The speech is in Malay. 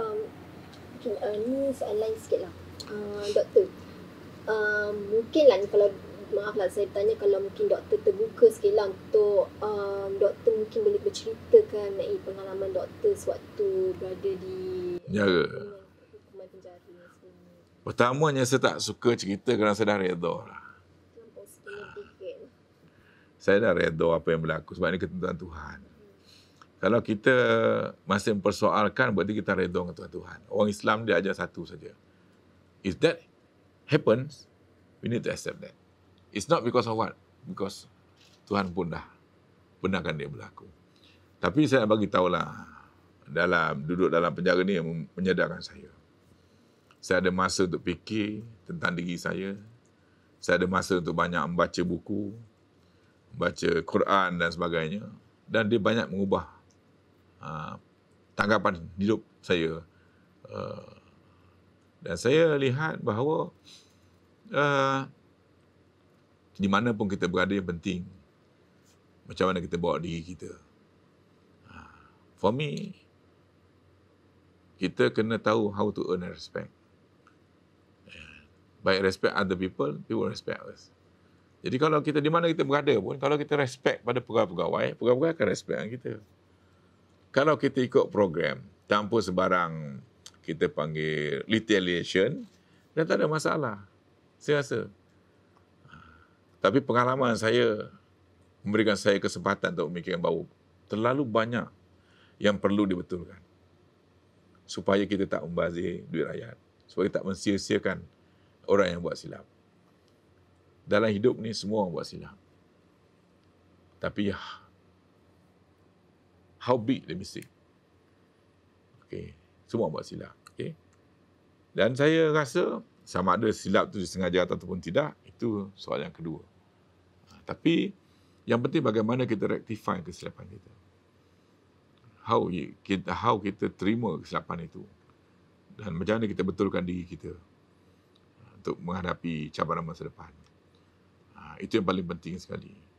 um, okay, uh, ni soalan sikit lah. Uh, doktor, uh, mungkin lah ni kalau maaf lah saya tanya kalau mungkin doktor terbuka sikit lah untuk um, doktor mungkin boleh berceritakan mengenai eh, pengalaman doktor sewaktu berada di ya. penjara. Pertamanya saya tak suka cerita kerana saya dah redha lah. lah. Saya dah redha apa yang berlaku sebab ini ketentuan Tuhan. Kalau kita masih mempersoalkan, berarti kita redong dengan Tuhan, Tuhan. Orang Islam dia ajar satu saja. If that happens, we need to accept that. It's not because of what? Because Tuhan pun dah benarkan dia berlaku. Tapi saya nak bagi tahulah dalam duduk dalam penjara ni menyedarkan saya. Saya ada masa untuk fikir tentang diri saya. Saya ada masa untuk banyak membaca buku, baca Quran dan sebagainya dan dia banyak mengubah Ah, tanggapan hidup saya. Uh, dan saya lihat bahawa uh, di mana pun kita berada yang penting macam mana kita bawa diri kita. Uh, for me, kita kena tahu how to earn respect. By respect other people, people respect us. Jadi kalau kita di mana kita berada pun, kalau kita respect pada pegawai-pegawai, pegawai akan respect kita kalau kita ikut program tanpa sebarang kita panggil retaliation, dan tak ada masalah. Saya rasa. Tapi pengalaman saya memberikan saya kesempatan untuk memikirkan bahawa terlalu banyak yang perlu dibetulkan. Supaya kita tak membazir duit rakyat. Supaya kita tak mensia orang yang buat silap. Dalam hidup ni semua orang buat silap. Tapi ya, how big the mistake. Okay. Semua buat silap. Okay. Dan saya rasa sama ada silap tu disengaja ataupun tidak, itu soal yang kedua. Ha, tapi yang penting bagaimana kita rectify kesilapan kita. How we, kita, how kita terima kesilapan itu. Dan macam mana kita betulkan diri kita ha, untuk menghadapi cabaran masa depan. Ha, itu yang paling penting sekali.